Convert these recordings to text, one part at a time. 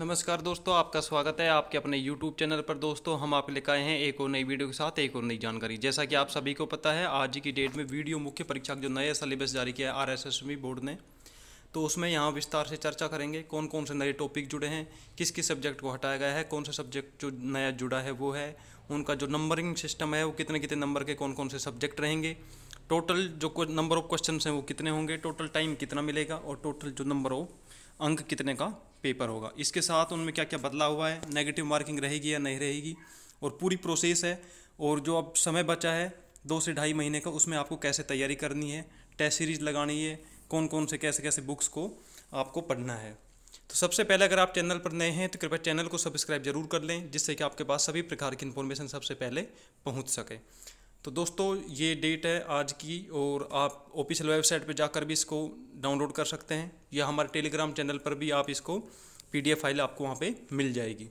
नमस्कार दोस्तों आपका स्वागत है आपके अपने YouTube चैनल पर दोस्तों हम आप लेकर आए हैं एक और नई वीडियो के साथ एक और नई जानकारी जैसा कि आप सभी को पता है आज की डेट में वीडियो मुख्य परीक्षा जो नया सिलेबस जारी किया है आर एस बोर्ड ने तो उसमें यहाँ विस्तार से चर्चा करेंगे कौन कौन से नए टॉपिक जुड़े हैं किस किस सब्जेक्ट को हटाया गया है कौन सा सब्जेक्ट जो नया जुड़ा है वो है उनका जो नंबरिंग सिस्टम है वो कितने कितने नंबर के कौन कौन से सब्जेक्ट रहेंगे टोटल जो नंबर ऑफ क्वेश्चन हैं वो कितने होंगे टोटल टाइम कितना मिलेगा और टोटल जो नंबर ऑफ अंक कितने का पेपर होगा इसके साथ उनमें क्या क्या बदलाव हुआ है नेगेटिव मार्किंग रहेगी या नहीं रहेगी और पूरी प्रोसेस है और जो अब समय बचा है दो से ढाई महीने का उसमें आपको कैसे तैयारी करनी है टेस्ट सीरीज लगानी है कौन कौन से कैसे कैसे बुक्स को आपको पढ़ना है तो सबसे पहले अगर आप चैनल पर नए हैं तो कृपया चैनल को सब्सक्राइब जरूर कर लें जिससे कि आपके पास सभी प्रकार की इन्फॉर्मेशन सबसे पहले पहुंच सके तो दोस्तों ये डेट है आज की और आप ऑफिशियल वेबसाइट पर जाकर भी इसको डाउनलोड कर सकते हैं या हमारे टेलीग्राम चैनल पर भी आप इसको पीडीएफ फाइल आपको वहाँ पे मिल जाएगी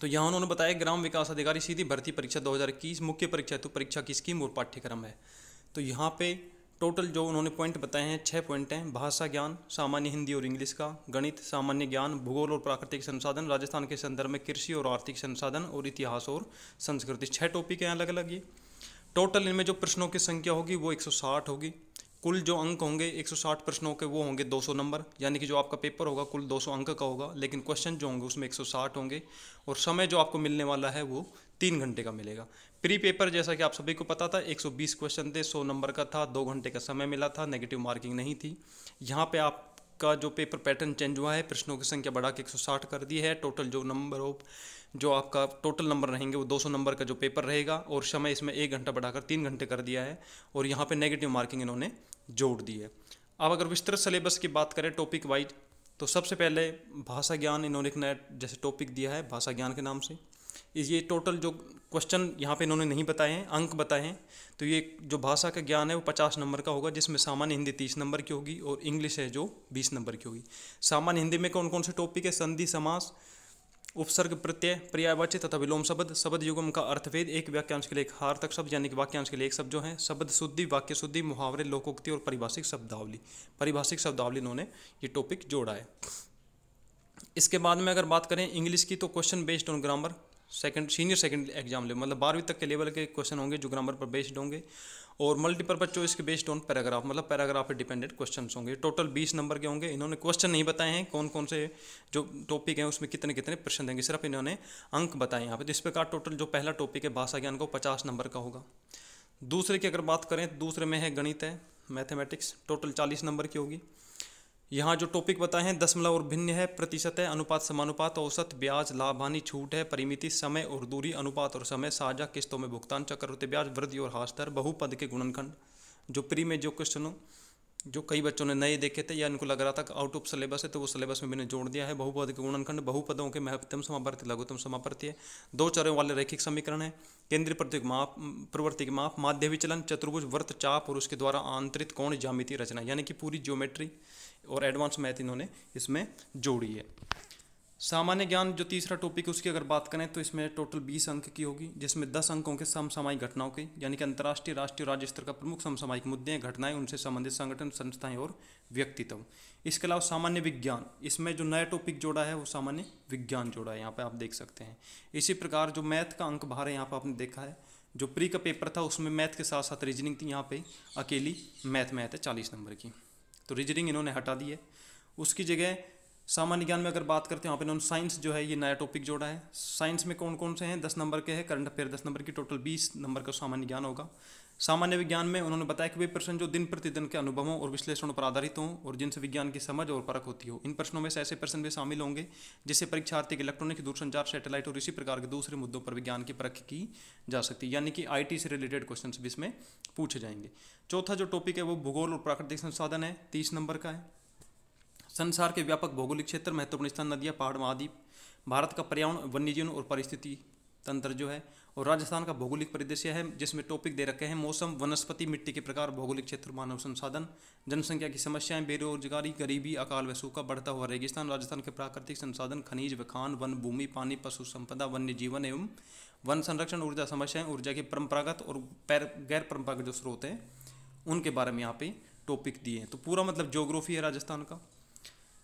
तो यहाँ उन्होंने बताया ग्राम विकास अधिकारी सीधी भर्ती परीक्षा 2021 मुख्य परीक्षा तो परीक्षा की स्कीम और पाठ्यक्रम है तो यहाँ पे टोटल जो उन्होंने पॉइंट बताए हैं छः पॉइंट हैं भाषा ज्ञान सामान्य हिंदी और इंग्लिश का गणित सामान्य ज्ञान भूगोल और प्राकृतिक संसाधन राजस्थान के संदर्भ में कृषि और आर्थिक संसाधन और इतिहास और संस्कृति छः टॉपिक हैं अलग अलग ये टोटल इनमें जो प्रश्नों की संख्या होगी वो 160 होगी कुल जो अंक होंगे 160 प्रश्नों के वो होंगे 200 नंबर यानी कि जो आपका पेपर होगा कुल 200 अंक का होगा लेकिन क्वेश्चन जो होंगे उसमें 160 होंगे और समय जो आपको मिलने वाला है वो तीन घंटे का मिलेगा प्री पेपर जैसा कि आप सभी को पता था 120 क्वेश्चन थे 100 नंबर का था दो घंटे का समय मिला था नेगेटिव मार्किंग नहीं थी यहाँ पे आपका जो पेपर पैटर्न चेंज हुआ है प्रश्नों की संख्या बढ़ा के एक कर दी है टोटल जो नंबर ऑफ जो आपका टोटल नंबर रहेंगे वो 200 नंबर का जो पेपर रहेगा और समय इसमें एक घंटा बढ़ाकर तीन घंटे कर दिया है और यहाँ पर नेगेटिव मार्किंग इन्होंने जोड़ दी है अब अगर विस्तृत सिलेबस की बात करें टॉपिक वाइज तो सबसे पहले भाषा ज्ञान इन्होंने एक नया जैसे टॉपिक दिया है भाषा ज्ञान के नाम से ये टोटल जो क्वेश्चन यहाँ पे इन्होंने नहीं बताए हैं अंक बताए हैं तो ये जो भाषा का ज्ञान है वो पचास नंबर का होगा जिसमें सामान्य हिंदी तीस नंबर की होगी और इंग्लिश है जो बीस नंबर की होगी सामान्य हिंदी में कौन कौन से टॉपिक है संधि समास उपसर्ग प्रत्यय पर्यायवाच्य तथा विलोम शब्द शब्द युगम का अर्थभेद एक वाक्यांश के लिए एक हार तक शब्द यानी कि वाक्यांश के लिए एक शब्द जो है शब्द शुद्धि वाक्य शुद्धि मुहावरे लोकोक्ति और परिभाषिक शब्दावली परिभाषिक शब्दावली इन्होंने ये टॉपिक जोड़ा है इसके बाद में अगर बात करें इंग्लिश की तो question based on grammar second senior second exam level मतलब बारहवीं तक के लेवल के क्वेश्चन होंगे जो ग्रामर पर बेस्ड होंगे और मल्टीपर्पज चॉइस के बेस्ड ऑन पैराग्राफ मतलब पैराग्राफ पर डिपेंडेंट क्वेश्चन होंगे टोटल बीस नंबर के होंगे इन्होंने क्वेश्चन नहीं बताए हैं कौन कौन से जो टॉपिक हैं उसमें कितने कितने प्रश्न देंगे सिर्फ इन्होंने अंक बताए यहाँ पर जिस प्रकार टोटल जो पहला टॉपिक है भाषा ज्ञान का पचास नंबर का होगा दूसरे की अगर बात करें तो दूसरे में है गणित है मैथमेटिक्स टोटल चालीस नंबर की होगी यहाँ जो टॉपिक बताए हैं दशमलव और भिन्न है प्रतिशत है अनुपात समानुपात औसत ब्याज लाभ हानि छूट है परिमिति समय और दूरी अनुपात और समय साझा किस्तों में भुगतान चक्रवर्ती ब्याज वृद्धि और हास दर बहुपद के गुणनखंड जो प्री में जो क्वेश्चनों जो कई बच्चों ने नए देखे थे या इनको लग रहा था आउट ऑफ सिलेबस है तो वो सिलेबस में मैंने जोड़ दिया है बहुपद के गुणनखंड बहुपदों के महत्तम समापर्ति लघुतम समापर्ति है दो चरों वाले रैखिक समीकरण है केंद्रीय प्रत्येक माप प्रवृत्ति के माप माध्य विचलन चतुर्भुज वृत्त चाप और उसके द्वारा आंतरित कोण ज्यामिति रचना यानी कि पूरी ज्योमेट्री और एडवांस मैथ इन्होंने इसमें जोड़ी है सामान्य ज्ञान जो तीसरा टॉपिक उसकी अगर बात करें तो इसमें टोटल बीस अंक की होगी जिसमें दस अंकों के समसामयिक घटनाओं के यानी कि अंतर्राष्ट्रीय राष्ट्रीय राज्य स्तर का प्रमुख समसामयिक मुद्दे हैं घटनाएं उनसे संबंधित संगठन संस्थाएं और व्यक्तित्व इसके अलावा सामान्य विज्ञान इसमें जो नया टॉपिक जोड़ा है वो सामान्य विज्ञान जोड़ा है यहाँ पर आप देख सकते हैं इसी प्रकार जो मैथ का अंक बाहर है यहाँ पर आपने देखा है जो प्री का पेपर था उसमें मैथ के साथ साथ रीजनिंग थी यहाँ पर अकेली मैथ मैथ है चालीस नंबर की तो रीजनिंग इन्होंने हटा दी है उसकी जगह सामान्य ज्ञान में अगर बात करते हैं वहाँ पर इन्होंने साइंस जो है ये नया टॉपिक जोड़ा है साइंस में कौन कौन से हैं दस नंबर के हैं करंट अफेयर दस नंबर की टोटल बीस नंबर का सामान्य ज्ञान होगा सामान्य विज्ञान में उन्होंने बताया कि वे प्रश्न जो दिन प्रतिदिन के अनुभवों और विश्लेषणों पर आधारित हों और जिनसे विज्ञान की समझ और परख होती हो इन प्रश्नों में से ऐसे प्रश्न भी शामिल होंगे जिससे परीक्षार्थी के इलेक्ट्रॉनिक दूरसंचार सैटेलाइट और इसी प्रकार के दूसरे मुद्दों पर विज्ञान की परख की जा सकती है यानी कि आई से रिलेटेड क्वेश्चन भी इसमें पूछे जाएंगे चौथा जो टॉपिक है वो भूगोल और प्राकृतिक संसाधन है तीस नंबर का है संसार के व्यापक भौगोलिक क्षेत्र महत्वपूर्ण स्थान नदियाँ पहाड़ महाद्वीप भारत का पर्यावरण वन्यजीवन और परिस्थिति तंत्र जो है और राजस्थान का भौगोलिक परिदृश्य है जिसमें टॉपिक दे रखे हैं मौसम वनस्पति मिट्टी के प्रकार भौगोलिक क्षेत्र मानव संसाधन जनसंख्या की समस्याएं बेरोजगारी गरीबी अकाल व सूखा बढ़ता हुआ रेगिस्तान राजस्थान के प्राकृतिक संसाधन खनिज व खान वन भूमि पानी पशु संपदा वन्य जीवन एवं वन संरक्षण ऊर्जा समस्याएं ऊर्जा के परंपरागत और गैर परंपरागत जो स्रोत हैं उनके बारे में यहाँ पे टॉपिक दिए हैं तो पूरा मतलब जोग्राफी है राजस्थान का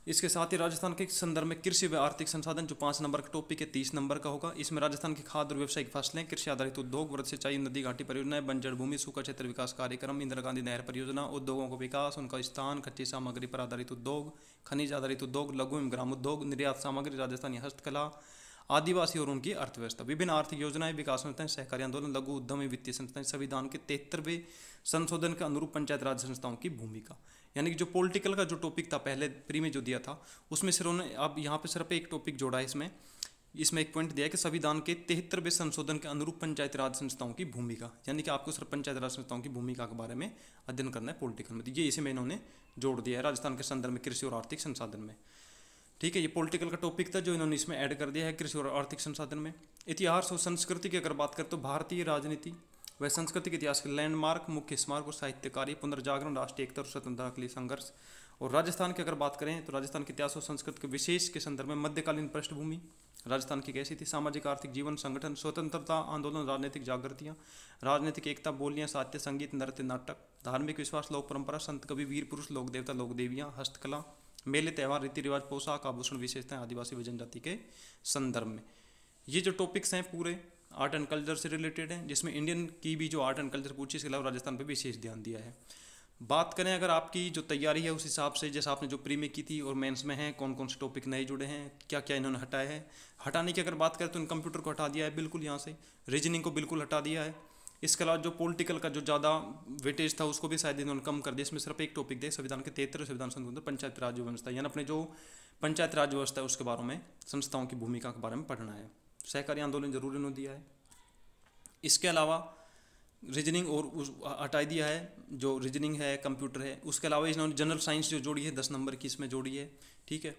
इसके साथ ही राजस्थान के संदर्भ में कृषि व आर्थिक संसाधन जो पाँच नंबर का टॉपिक है तीस नंबर का होगा इसमें राजस्थान की खाद्य और व्यावसायिक फसलें कृषि आधारित उद्योग वृद्ध सिंचाई नदी घाटी परियोजनाएं बंजर भूमि सूखा क्षेत्र विकास कार्यक्रम इंदिरा गांधी नहर परियोजना उद्योगों का विकास उनका स्थान कच्ची सामग्री पर आधारित उद्योग खनिज आधारित उद्योग लघु एवं ग्राम उद्योग निर्यात सामग्री राजस्थानी हस्तकला आदिवासी और उनकी अर्थव्यवस्था विभिन्न आर्थिक योजनाएं विकास संस्थाएं सहकारी आंदोलन लघु उद्यम वित्तीय संस्थाएं संविधान के तिहत्तरवें संशोधन के अनुरूप पंचायत राज संस्थाओं की भूमिका यानी कि जो पॉलिटिकल का जो टॉपिक था पहले प्री में जो दिया था उसमें सिर्फ उन्होंने अब यहाँ पे सिर्फ एक टॉपिक जोड़ा है इसमें इसमें एक पॉइंट दिया कि संविधान के तिहत्तरवें संशोधन के अनुरूप पंचायत राज संस्थाओं की भूमिका यानी कि आपको सिर्फ पंचायत राज संस्थाओं की भूमिका के बारे में अध्ययन करना है पॉलिटिकल में तो ये इसे में इन्होंने जोड़ दिया है राजस्थान के संदर्भ में कृषि और आर्थिक संसाधन में ठीक है ये पॉलिटिकल का टॉपिक था जो इन्होंने इसमें ऐड कर दिया है कृषि और आर्थिक संसाधन में इतिहास और संस्कृति की अगर बात करें तो भारतीय राजनीति वह सांस्कृतिक इतिहास के लैंडमार्क मुख्य स्मारक और साहित्यकारी पुनर्जागरण राष्ट्रीय एकता और स्वतंत्रता के लिए संघर्ष और राजस्थान की अगर बात करें तो राजस्थान के इतिहास और संस्कृत के विशेष के संदर्भ में मध्यकालीन पृष्ठभूमि राजस्थान की कैसी थी सामाजिक आर्थिक जीवन संगठन स्वतंत्रता आंदोलन राजनीतिक जागृतियाँ राजनीतिक एकता बोलियाँ साहित्य संगीत नृत्य नाटक धार्मिक विश्वास लोक परंपरा संत कवि वीर पुरुष लोक देवता लोक देवियाँ हस्तकला मेले त्यौहार रीति रिवाज पोशाक आभूषण विशेषताएं आदिवासी भजन जनजाति के संदर्भ में ये जो टॉपिक्स हैं पूरे आर्ट एंड कल्चर से रिलेटेड है जिसमें इंडियन की भी जो आर्ट एंड कल्चर पूछी इसके अलावा राजस्थान पर विशेष ध्यान दिया है बात करें अगर आपकी जो तैयारी है उस हिसाब से जैसे आपने जो प्री में की थी और मेंस में है कौन कौन से टॉपिक नए जुड़े हैं क्या क्या इन्होंने हटाया है हटाने की अगर बात करें तो इन कंप्यूटर को हटा दिया है बिल्कुल यहाँ से रीजनिंग को बिल्कुल हटा दिया है इसके अलावा जो पॉलिटिकल का जो ज़्यादा वेटेज था उसको भी शायद इन्होंने कम कर दिया इसमें सिर्फ एक टॉपिक दे संविधान के तेहत्तर संविधान संशोधन पंचायत राज व्यवस्था यानी अपने जो पंचायत राज व्यवस्था है उसके बारे में संस्थाओं की भूमिका के बारे में पढ़ना है सहकारी आंदोलन जरूर इन्होंने दिया है इसके अलावा रीजनिंग और उस हटाई दिया है जो रीजनिंग है कंप्यूटर है उसके अलावा इन्होंने जनरल साइंस जो जोड़ी है दस नंबर की इसमें जोड़ी है ठीक है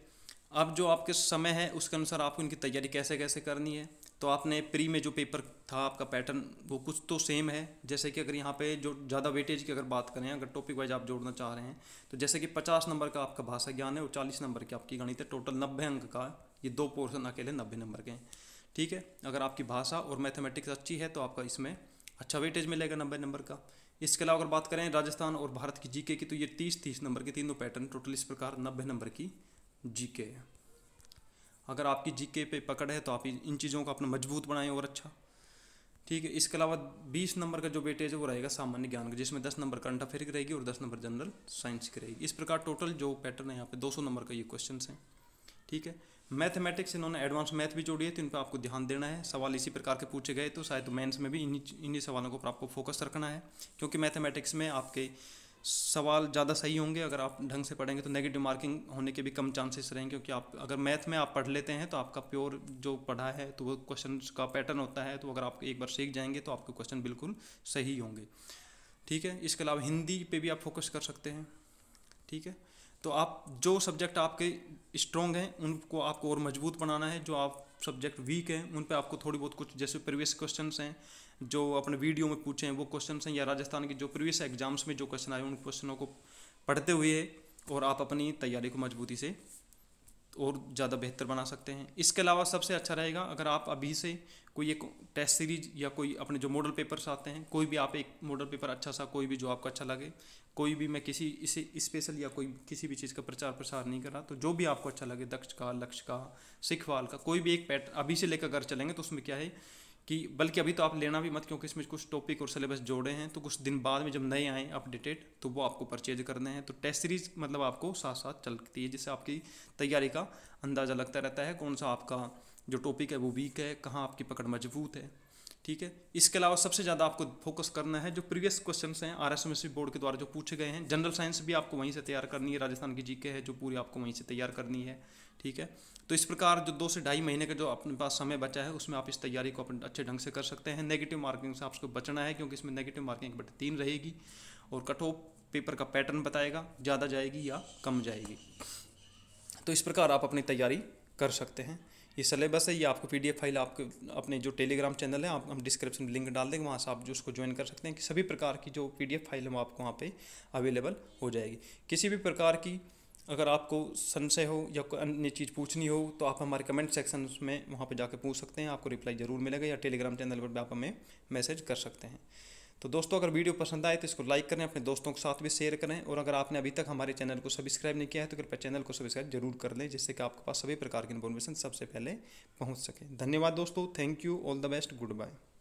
अब जो आपके समय है उसके अनुसार आपको इनकी तैयारी कैसे कैसे करनी है तो आपने प्री में जो पेपर था आपका पैटर्न वो कुछ तो सेम है जैसे कि अगर यहाँ पे जो ज़्यादा वेटेज की अगर बात करें अगर टॉपिक वाइज आप जोड़ना चाह रहे हैं तो जैसे कि पचास नंबर का आपका भाषा ज्ञान है और चालीस नंबर की आपकी गणित है टोटल नब्बे अंक का ये दो पोर्सन अकेले नब्बे नंबर के हैं ठीक है अगर आपकी भाषा और मैथमेटिक्स अच्छी है तो आपका इसमें अच्छा वेटेज मिलेगा नब्बे नंबर का इसके अलावा अगर बात करें राजस्थान और भारत की जीके की तो ये तीस तीस नंबर के तीनों पैटर्न टोटल इस प्रकार नब्बे नंबर की जीके है अगर आपकी जीके पे पकड़ है तो आप इन चीज़ों को अपना मजबूत बनाएं और अच्छा ठीक है इसके अलावा बीस नंबर का जो वेटेज है वो रहेगा सामान्य ज्ञान का जिसमें दस नंबर कंटा अफेयर रहेगी और दस नंबर जनरल साइंस की रहेगी इस प्रकार टोटल जो पैटर्न है यहाँ पे दो सौ नंबर का ये क्वेश्चन हैं ठीक है मैथमेटिक्स इन्होंने एडवांस मैथ भी जोड़ी है तो इन पर आपको ध्यान देना है सवाल इसी प्रकार के पूछे गए तो शायद मेंस में भी इन्हीं इन्हीं सवालों को आपको फोकस रखना है क्योंकि मैथमेटिक्स में आपके सवाल ज़्यादा सही होंगे अगर आप ढंग से पढ़ेंगे तो नेगेटिव मार्किंग होने के भी कम चांसेस रहेंगे क्योंकि आप अगर मैथ में आप पढ़ लेते हैं तो आपका प्योर जो पढ़ा है तो वो क्वेश्चन का पैटर्न होता है तो अगर आप एक बार सीख जाएंगे तो आपके क्वेश्चन बिल्कुल सही होंगे ठीक है इसके अलावा हिंदी पे भी आप फोकस कर सकते हैं ठीक है तो आप जो सब्जेक्ट आपके स्ट्रॉन्ग हैं उनको आपको और मजबूत बनाना है जो आप सब्जेक्ट वीक हैं उन पर आपको थोड़ी बहुत कुछ जैसे प्रीवियस क्वेश्चन हैं जो अपने वीडियो में पूछे हैं वो क्वेश्चन हैं या राजस्थान के जो प्रीवियस एग्जाम्स में जो क्वेश्चन आए उन क्वेश्चनों को पढ़ते हुए और आप अपनी तैयारी को मजबूती से और ज़्यादा बेहतर बना सकते हैं इसके अलावा सबसे अच्छा रहेगा अगर आप अभी से कोई एक टेस्ट सीरीज या कोई अपने जो मॉडल पेपर्स आते हैं कोई भी आप एक मॉडल पेपर अच्छा सा कोई भी जो आपको अच्छा लगे कोई भी मैं किसी इसे स्पेशल या कोई किसी भी चीज़ का प्रचार प्रसार नहीं कर रहा तो जो भी आपको अच्छा लगे दक्ष का लक्ष्य का सिखवाल का कोई भी एक पैट अभी से लेकर अगर चलेंगे तो उसमें क्या है कि बल्कि अभी तो आप लेना भी मत क्योंकि इसमें कुछ टॉपिक और सिलेबस जोड़े हैं तो कुछ दिन बाद में जब नए आएँ अपडेटेड तो वो आपको परचेज करने हैं तो टेस्ट सीरीज मतलब आपको साथ साथ चलती है जिससे आपकी तैयारी का अंदाज़ा लगता रहता है कौन सा आपका जो टॉपिक है वो वीक है कहाँ आपकी पकड़ मजबूत है ठीक है इसके अलावा सबसे ज़्यादा आपको फोकस करना है जो प्रीवियस क्वेश्चन हैं आर एस बोर्ड के द्वारा जो पूछे गए हैं जनरल साइंस भी आपको वहीं से तैयार करनी है राजस्थान की जीके है जो पूरी आपको वहीं से तैयार करनी है ठीक है तो इस प्रकार जो दो से ढाई महीने का जो अपने पास समय बचा है उसमें आप इस तैयारी को अपने अच्छे ढंग से कर सकते हैं नेगेटिव मार्किंग से आपको बचना है क्योंकि इसमें नेगेटिव मार्किंग बटे तीन रहेगी और कट ऑफ पेपर का पैटर्न बताएगा ज़्यादा जाएगी या कम जाएगी तो इस प्रकार आप अपनी तैयारी कर सकते हैं ये सिलेबस है ये आपको पी फाइल आपके अपने जो टेलीग्राम चैनल है आप हम डिस्क्रिप्शन में लिंक डाल देंगे वहाँ से आप जो उसको ज्वाइन कर सकते हैं कि सभी प्रकार की जो पी फाइल है वो आपको वहाँ पर अवेलेबल हो जाएगी किसी भी प्रकार की अगर आपको संशय हो या कोई अन्य चीज़ पूछनी हो तो आप हमारे कमेंट सेक्शन में वहाँ पर जाकर पूछ सकते हैं आपको रिप्लाई ज़रूर मिलेगा या टेलीग्राम चैनल पर भी आप हमें मैसेज कर सकते हैं तो दोस्तों अगर वीडियो पसंद आए तो इसको लाइक करें अपने दोस्तों के साथ भी शेयर करें और अगर आपने अभी तक हमारे चैनल को सब्सक्राइब नहीं किया है तो कृपया चैनल को सब्सक्राइब जरूर कर लें जिससे कि आपके पास सभी प्रकार की इन्फॉर्मेशन सबसे पहले पहुँच सके धन्यवाद दोस्तों thank you all the best good bye